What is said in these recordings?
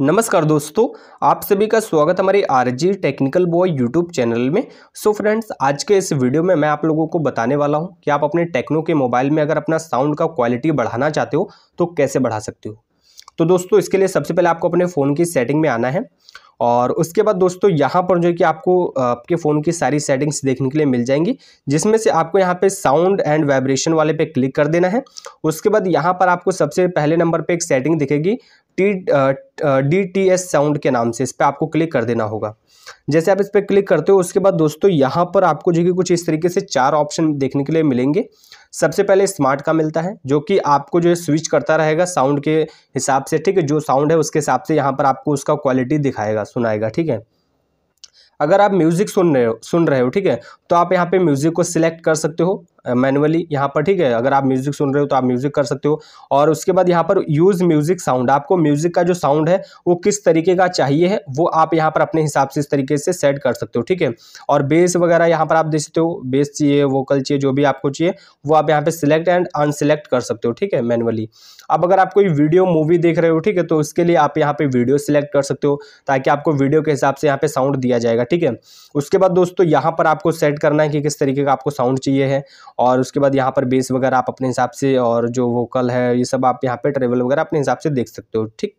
नमस्कार दोस्तों आप सभी का स्वागत हमारे RG technical boy YouTube channel में सो so फ्रेंड्स आज के इस वीडियो में मैं आप लोगों को बताने वाला हूं कि आप अपने टेक्नो के मोबाइल में अगर अपना साउंड का क्वालिटी बढ़ाना चाहते हो तो कैसे बढ़ा सकते हो तो दोस्तों इसके लिए सबसे पहले आपको अपने फ़ोन की सेटिंग में आना है और उसके बाद दोस्तों यहाँ पर जो है कि आपको आपके फ़ोन की सारी सेटिंग्स देखने के लिए मिल जाएंगी जिसमें से आपको यहाँ पे साउंड एंड वाइब्रेशन वाले पे क्लिक कर देना है उसके बाद यहाँ पर आपको सबसे पहले नंबर पे एक सेटिंग दिखेगी T D T S sound के नाम से इस पर आपको क्लिक कर देना होगा जैसे आप इस पर क्लिक करते हो उसके बाद दोस्तों यहाँ पर आपको जो कि कुछ इस तरीके से चार ऑप्शन देखने के लिए मिलेंगे सबसे पहले स्मार्ट का मिलता है जो कि आपको जो है स्विच करता रहेगा साउंड के हिसाब से ठीक है जो साउंड है उसके हिसाब से यहाँ पर आपको उसका क्वालिटी दिखाएगा सुनाएगा ठीक है अगर आप म्यूज़िक सुन रहे हो सुन रहे हो ठीक है तो आप यहाँ पे म्यूज़िक को सिलेक्ट कर सकते हो मैनुअली यहाँ पर ठीक है अगर आप म्यूजिक सुन रहे हो तो आप म्यूजिक कर सकते हो और उसके बाद यहाँ पर यूज म्यूजिक साउंड आपको म्यूजिक का जो साउंड है वो किस तरीके का चाहिए है वो आप यहाँ पर अपने हिसाब से इस तरीके से सेट कर सकते हो ठीक है और बेस वगैरह यहाँ पर आप दे सकते हो बेस चाहिए वोकल चाहिए जो भी आपको चाहिए वो आप यहाँ पर सिलेक्ट एंड अनसिलेक्ट कर सकते हो ठीक है मैनुअली अब अगर आप कोई वीडियो मूवी देख रहे हो ठीक है तो उसके लिए आप यहाँ पे वीडियो सिलेक्ट कर सकते हो ताकि आपको वीडियो के हिसाब से यहाँ पे साउंड दिया जाएगा ठीक है उसके बाद दोस्तों यहाँ पर आपको सेट करना है कि किस तरीके का आपको साउंड चाहिए है और उसके बाद यहाँ पर बेस वगैरह आप अपने हिसाब से और जो वोकल है ये सब आप यहाँ पर ट्रेवल वगैरह अपने हिसाब से देख सकते हो ठीक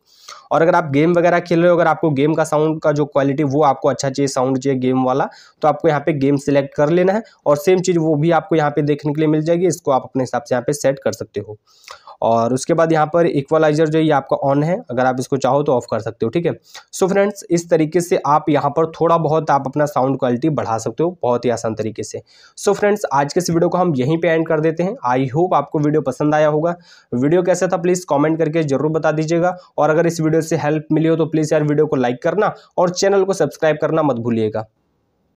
और अगर आप गेम वगैरह खेल रहे हो अगर आपको गेम का साउंड का जो क्वालिटी वो आपको अच्छा चाहिए साउंड चाहिए गेम वाला तो आपको यहाँ पे गेम सिलेक्ट कर लेना है और सेम चीज़ वो भी आपको यहाँ पे देखने के लिए मिल जाएगी इसको आप अपने हिसाब से यहाँ पे सेट कर सकते हो और उसके बाद यहाँ पर इक्वलाइजर जो ये आपका ऑन है अगर आप इसको चाहो तो ऑफ कर सकते हो ठीक है सो फ्रेंड्स इस तरीके से आप यहाँ पर थोड़ा बहुत आप अपना साउंड क्वालिटी बढ़ा सकते हो बहुत ही आसान तरीके से सो so फ्रेंड्स आज के इस वीडियो को हम यहीं पे एंड कर देते हैं आई होप आपको वीडियो पसंद आया होगा वीडियो कैसा था प्लीज़ कॉमेंट करके जरूर बता दीजिएगा और अगर इस वीडियो से हेल्प मिली हो तो प्लीज़ यार वीडियो को लाइक करना और चैनल को सब्सक्राइब करना मत भूलिएगा